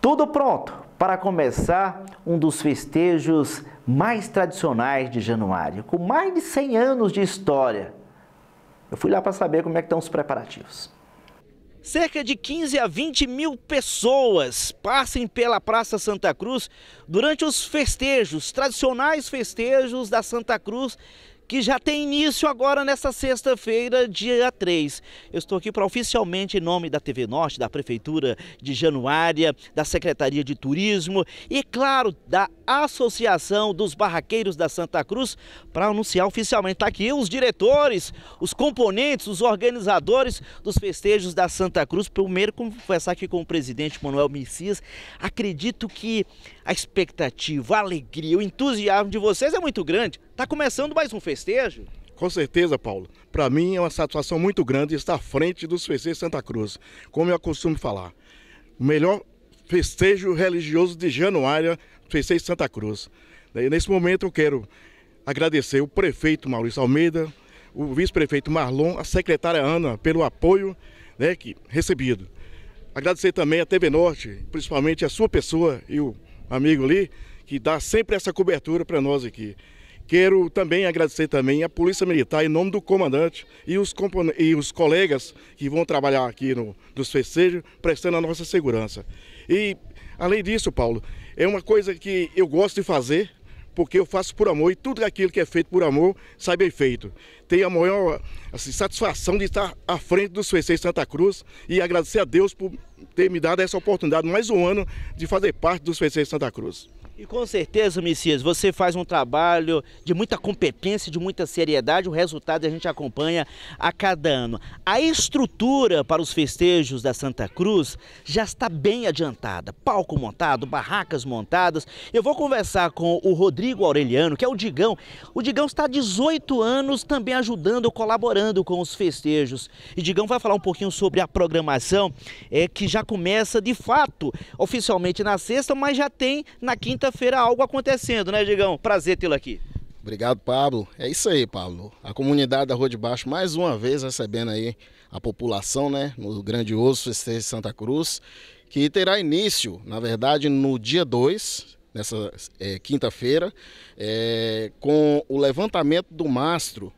Tudo pronto para começar um dos festejos mais tradicionais de Januário, com mais de 100 anos de história. Eu fui lá para saber como é que estão os preparativos. Cerca de 15 a 20 mil pessoas passam pela Praça Santa Cruz durante os festejos, tradicionais festejos da Santa Cruz que já tem início agora nesta sexta-feira, dia 3. Eu estou aqui para oficialmente, em nome da TV Norte, da Prefeitura de Januária, da Secretaria de Turismo e, claro, da Associação dos Barraqueiros da Santa Cruz, para anunciar oficialmente. Está aqui os diretores, os componentes, os organizadores dos festejos da Santa Cruz. Primeiro, conversar aqui com o presidente Manuel Messias. Acredito que a expectativa, a alegria, o entusiasmo de vocês é muito grande. Está começando mais um festejo? Com certeza, Paulo. Para mim é uma satisfação muito grande estar à frente dos festejos Santa Cruz. Como eu costumo falar, o melhor festejo religioso de Januária, festejo Santa Cruz. E nesse momento eu quero agradecer o prefeito Maurício Almeida, o vice-prefeito Marlon, a secretária Ana pelo apoio né, que, recebido. Agradecer também a TV Norte, principalmente a sua pessoa e o amigo ali, que dá sempre essa cobertura para nós aqui. Quero também agradecer também a Polícia Militar em nome do comandante e os, e os colegas que vão trabalhar aqui no, dos festejos, prestando a nossa segurança. E, além disso, Paulo, é uma coisa que eu gosto de fazer, porque eu faço por amor e tudo aquilo que é feito por amor sai bem feito. Tenho a maior assim, satisfação de estar à frente do SUEC Santa Cruz e agradecer a Deus por ter me dado essa oportunidade, mais um ano, de fazer parte do SUEC Santa Cruz. E com certeza, Messias, você faz um trabalho de muita competência, de muita seriedade, o resultado a gente acompanha a cada ano. A estrutura para os festejos da Santa Cruz já está bem adiantada. Palco montado, barracas montadas. Eu vou conversar com o Rodrigo Aureliano, que é o Digão. O Digão está há 18 anos também ajudando, colaborando com os festejos. E Digão vai falar um pouquinho sobre a programação, é, que já começa de fato, oficialmente na sexta, mas já tem na quinta quinta-feira algo acontecendo, né, Digão? Prazer tê-lo aqui. Obrigado, Pablo. É isso aí, Pablo. A comunidade da Rua de Baixo, mais uma vez, recebendo aí a população, né, no grandioso festejo de Santa Cruz, que terá início, na verdade, no dia 2, nessa é, quinta-feira, é, com o levantamento do mastro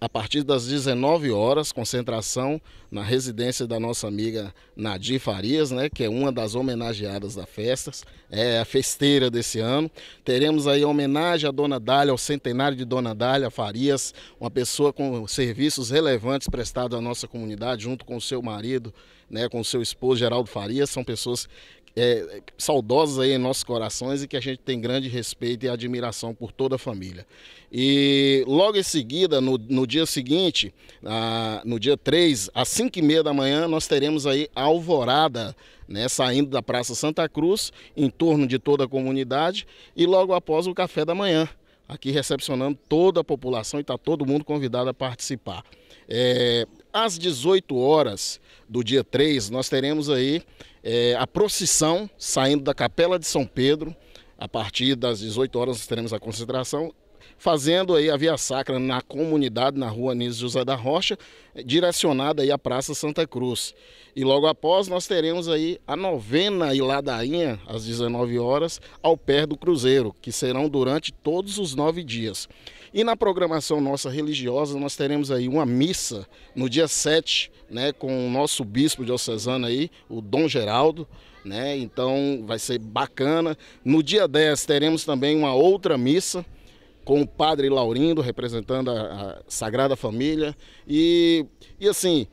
a partir das 19 horas, concentração na residência da nossa amiga Nadir Farias, né, que é uma das homenageadas da festa, é a festeira desse ano. Teremos aí a homenagem à Dona Dália, ao centenário de Dona Dália Farias, uma pessoa com serviços relevantes prestados à nossa comunidade, junto com o seu marido, né, com o seu esposo Geraldo Farias, são pessoas é, saudosos aí em nossos corações e que a gente tem grande respeito e admiração por toda a família. E logo em seguida, no, no dia seguinte, a, no dia 3, às 5 e meia da manhã, nós teremos aí a alvorada, né, saindo da Praça Santa Cruz, em torno de toda a comunidade, e logo após o café da manhã, aqui recepcionando toda a população e está todo mundo convidado a participar. É, às 18 horas do dia 3, nós teremos aí é, a procissão saindo da Capela de São Pedro. A partir das 18 horas nós teremos a concentração fazendo aí a via sacra na comunidade, na rua Anísio José da Rocha, direcionada aí à Praça Santa Cruz. E logo após nós teremos aí a novena e ladainha às 19 horas ao pé do Cruzeiro, que serão durante todos os nove dias. E na programação nossa religiosa, nós teremos aí uma missa no dia 7, né, com o nosso bispo diocesano aí, o Dom Geraldo, né? Então vai ser bacana. No dia 10 teremos também uma outra missa com o padre Laurindo, representando a, a Sagrada Família. E, e assim,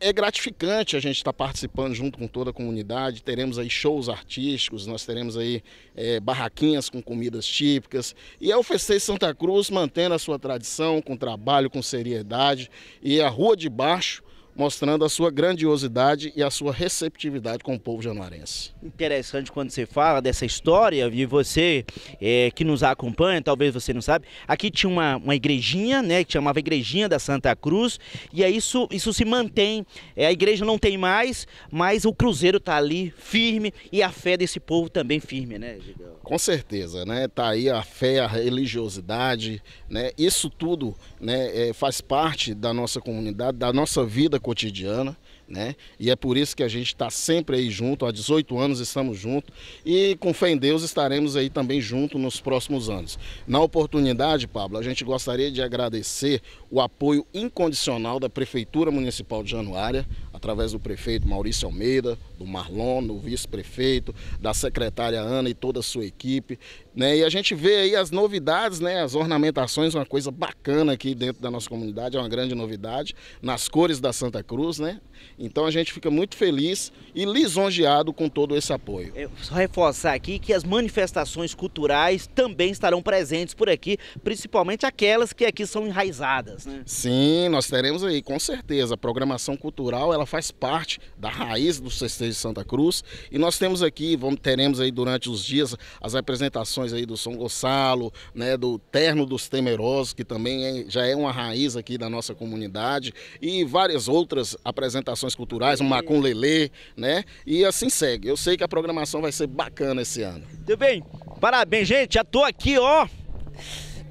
é gratificante a gente estar participando junto com toda a comunidade. Teremos aí shows artísticos, nós teremos aí é, barraquinhas com comidas típicas. E o Festejo Santa Cruz mantendo a sua tradição, com trabalho, com seriedade. E a Rua de Baixo mostrando a sua grandiosidade e a sua receptividade com o povo januarense. Interessante quando você fala dessa história, e você é, que nos acompanha, talvez você não sabe, aqui tinha uma, uma igrejinha, né, que chamava Igrejinha da Santa Cruz, e aí isso, isso se mantém, é, a igreja não tem mais, mas o cruzeiro está ali firme e a fé desse povo também firme, né, Gigão? Com certeza, né, tá aí a fé, a religiosidade, né, isso tudo, né, é, faz parte da nossa comunidade, da nossa vida cotidiana, né? E é por isso que a gente está sempre aí junto, há 18 anos estamos juntos e com fé em Deus estaremos aí também junto nos próximos anos. Na oportunidade, Pablo, a gente gostaria de agradecer o apoio incondicional da Prefeitura Municipal de Januária, através do prefeito Maurício Almeida, do Marlon, do vice-prefeito, da secretária Ana e toda a sua equipe. Né? E a gente vê aí as novidades, né? as ornamentações, uma coisa bacana aqui dentro da nossa comunidade, é uma grande novidade, nas cores da Santa Cruz. Né? Então a gente fica muito feliz e lisonjeado com todo esse apoio. Eu é, só reforçar aqui que as manifestações culturais também estarão presentes por aqui, principalmente aquelas que aqui são enraizadas. Né? Sim, nós teremos aí, com certeza. A programação cultural ela faz parte da raiz do Cestejo de Santa Cruz. E nós temos aqui, vamos, teremos aí durante os dias as apresentações aí do São Gonçalo, né, do Terno dos Temerosos, que também é, já é uma raiz aqui da nossa comunidade, e várias outras apresentações culturais, um Macum Lelê, né? E assim segue. Eu sei que a programação vai ser bacana esse ano. Tudo bem? Parabéns, gente. Já tô aqui, ó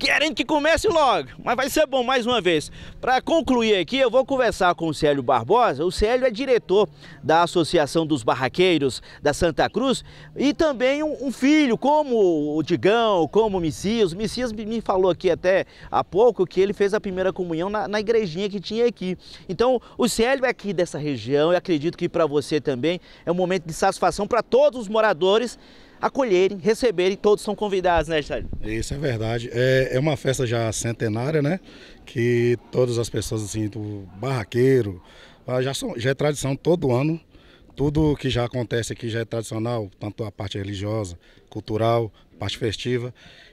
querendo que comece logo, mas vai ser bom mais uma vez. Para concluir aqui, eu vou conversar com o Célio Barbosa. O Célio é diretor da Associação dos Barraqueiros da Santa Cruz e também um, um filho, como o Digão, como o Messias. O Messias me falou aqui até há pouco que ele fez a primeira comunhão na, na igrejinha que tinha aqui. Então, o Célio é aqui dessa região e acredito que para você também é um momento de satisfação para todos os moradores acolherem, receberem, todos são convidados, né, Charlie? Isso é verdade. É, é uma festa já centenária, né? Que todas as pessoas, assim, do barraqueiro, ah, já, são, já é tradição todo ano. Tudo que já acontece aqui já é tradicional, tanto a parte religiosa, cultural, parte festiva.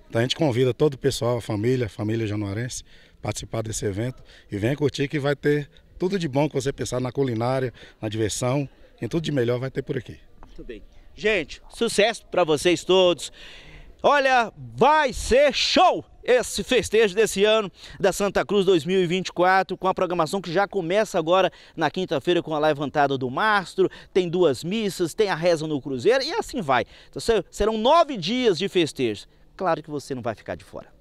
Então a gente convida todo o pessoal, a família, a família januarense, participar desse evento e venha curtir que vai ter tudo de bom que você pensar na culinária, na diversão, em tudo de melhor vai ter por aqui. Muito bem. Gente, sucesso para vocês todos. Olha, vai ser show! esse festejo desse ano da Santa Cruz 2024, com a programação que já começa agora na quinta-feira com a levantada do mastro, tem duas missas, tem a reza no cruzeiro e assim vai. Então, serão nove dias de festejo. Claro que você não vai ficar de fora.